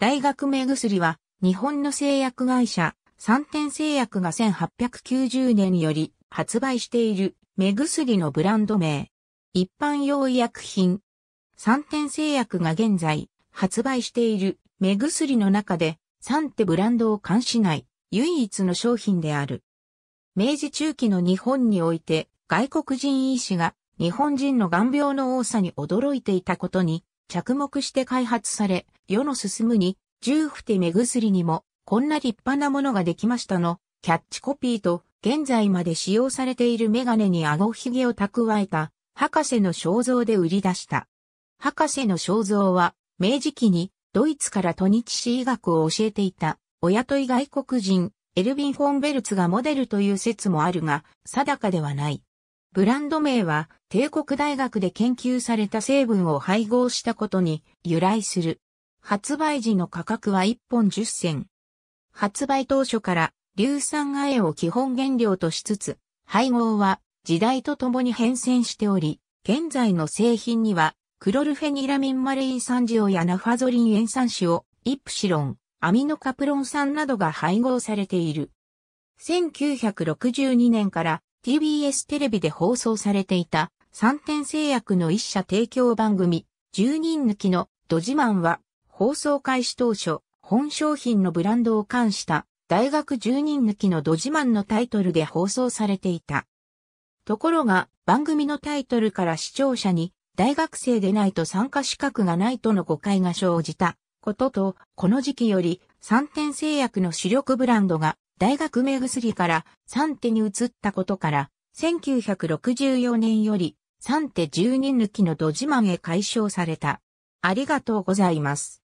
大学目薬は、日本の製薬会社、三点製薬が1890年より発売している目薬のブランド名。一般用医薬品。三点製薬が現在発売している目薬の中で、三手ブランドを監しない唯一の商品である。明治中期の日本において、外国人医師が日本人の眼病の多さに驚いていたことに着目して開発され、世の進むに、十不手目薬にも、こんな立派なものができましたの、キャッチコピーと、現在まで使用されているメガネに顎ひげを蓄えた、博士の肖像で売り出した。博士の肖像は、明治期に、ドイツから都日市医学を教えていた、お雇い外国人、エルヴィン・フォン・ベルツがモデルという説もあるが、定かではない。ブランド名は、帝国大学で研究された成分を配合したことに由来する。発売時の価格は1本10銭。発売当初から硫酸亜鉛を基本原料としつつ、配合は時代とともに変遷しており、現在の製品にはクロルフェニラミンマレイン酸塩やナファゾリン塩酸塩、イプシロン、アミノカプロン酸などが配合されている。1962年から TBS テレビで放送されていた3点製薬の一社提供番組、10人抜きのドジマンは放送開始当初、本商品のブランドを冠した大学10人抜きのド自慢のタイトルで放送されていた。ところが番組のタイトルから視聴者に大学生でないと参加資格がないとの誤解が生じたことと、この時期より3点製薬の主力ブランドが大学目薬から3手に移ったことから、1964年より3手10人抜きのド自慢へ解消された。ありがとうございます。